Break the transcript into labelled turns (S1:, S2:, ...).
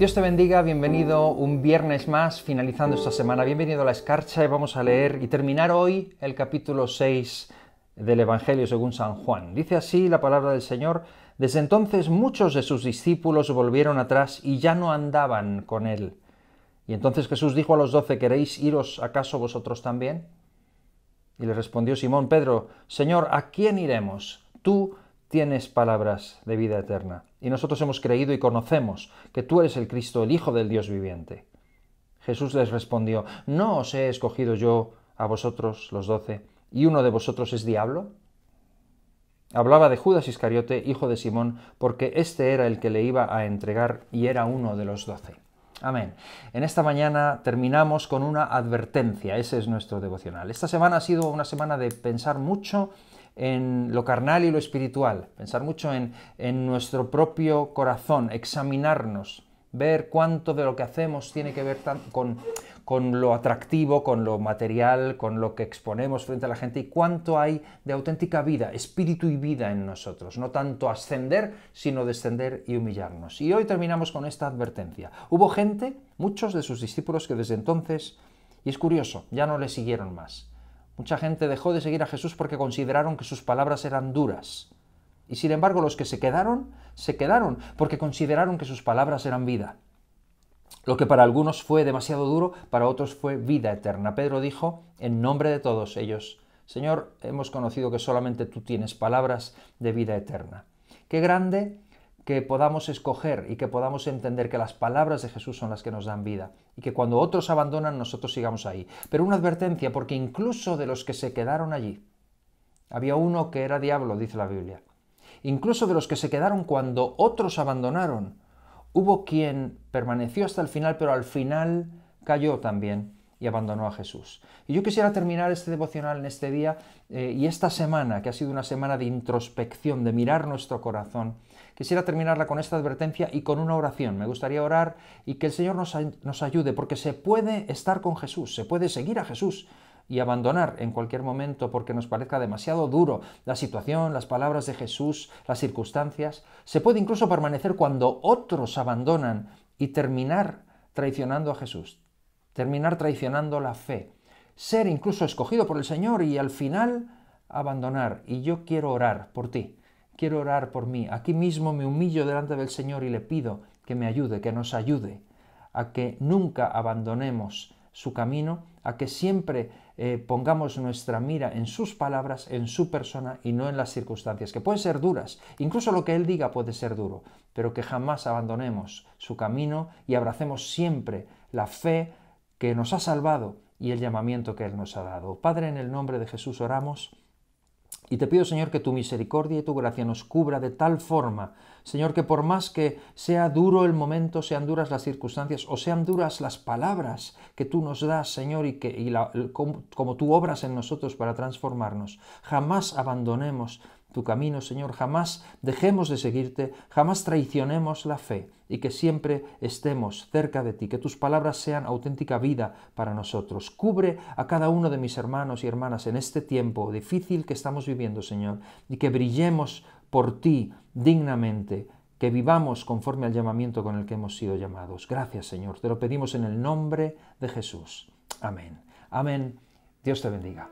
S1: Dios te bendiga, bienvenido un viernes más, finalizando esta semana. Bienvenido a la escarcha y vamos a leer y terminar hoy el capítulo 6 del Evangelio según San Juan. Dice así la palabra del Señor, desde entonces muchos de sus discípulos volvieron atrás y ya no andaban con él. Y entonces Jesús dijo a los doce, ¿queréis iros acaso vosotros también? Y le respondió Simón Pedro, Señor, ¿a quién iremos? Tú tienes palabras de vida eterna. Y nosotros hemos creído y conocemos que tú eres el Cristo, el Hijo del Dios viviente. Jesús les respondió, ¿no os he escogido yo a vosotros, los doce, y uno de vosotros es diablo? Hablaba de Judas Iscariote, hijo de Simón, porque este era el que le iba a entregar y era uno de los doce. Amén. En esta mañana terminamos con una advertencia, ese es nuestro devocional. Esta semana ha sido una semana de pensar mucho en lo carnal y lo espiritual, pensar mucho en, nuestro propio corazón, examinarnos, ver cuánto de lo que hacemos tiene que ver con lo atractivo, con lo material, con lo que exponemos frente a la gente y cuánto hay de auténtica vida, espíritu y vida en nosotros. No tanto ascender, sino descender y humillarnos. Y hoy terminamos con esta advertencia. Hubo gente, muchos de sus discípulos, que desde entonces, y es curioso, ya no le siguieron más. Mucha gente dejó de seguir a Jesús porque consideraron que sus palabras eran duras. Y sin embargo los que se quedaron, se quedaron porque consideraron que sus palabras eran vida. Lo que para algunos fue demasiado duro, para otros fue vida eterna. Pedro dijo, en nombre de todos ellos, Señor, hemos conocido que solamente tú tienes palabras de vida eterna. Qué grande que podamos escoger y que podamos entender que las palabras de Jesús son las que nos dan vida y que cuando otros abandonan nosotros sigamos ahí. Pero una advertencia, porque incluso de los que se quedaron allí, había uno que era diablo, dice la Biblia. Incluso de los que se quedaron cuando otros abandonaron, hubo quien permaneció hasta el final, pero al final cayó también y abandonó a Jesús. Y yo quisiera terminar este devocional en este día eh, y esta semana, que ha sido una semana de introspección, de mirar nuestro corazón, quisiera terminarla con esta advertencia y con una oración. Me gustaría orar y que el Señor nos ayude, porque se puede estar con Jesús, se puede seguir a Jesús, y abandonar en cualquier momento porque nos parezca demasiado duro la situación, las palabras de Jesús, las circunstancias. Se puede incluso permanecer cuando otros abandonan y terminar traicionando a Jesús, terminar traicionando la fe, ser incluso escogido por el Señor y al final abandonar. Y yo quiero orar por ti, quiero orar por mí. Aquí mismo me humillo delante del Señor y le pido que me ayude, que nos ayude a que nunca abandonemos su camino, a que siempre eh, pongamos nuestra mira en sus palabras, en su persona y no en las circunstancias, que pueden ser duras. Incluso lo que Él diga puede ser duro, pero que jamás abandonemos su camino y abracemos siempre la fe, que nos ha salvado y el llamamiento que Él nos ha dado. Padre, en el nombre de Jesús oramos. Y te pido, Señor, que tu misericordia y tu gracia nos cubra de tal forma, Señor, que por más que sea duro el momento, sean duras las circunstancias o sean duras las palabras que tú nos das, Señor, y, que, como, como tú obras en nosotros para transformarnos, jamás abandonemos tu camino, Señor. Jamás dejemos de seguirte, jamás traicionemos la fe y que siempre estemos cerca de ti, que tus palabras sean auténtica vida para nosotros. Cubre a cada uno de mis hermanos y hermanas en este tiempo difícil que estamos viviendo, Señor, y que brillemos por ti dignamente que vivamos conforme al llamamiento con el que hemos sido llamados. Gracias Señor, te lo pedimos en el nombre de Jesús. Amén. Amén. Dios te bendiga.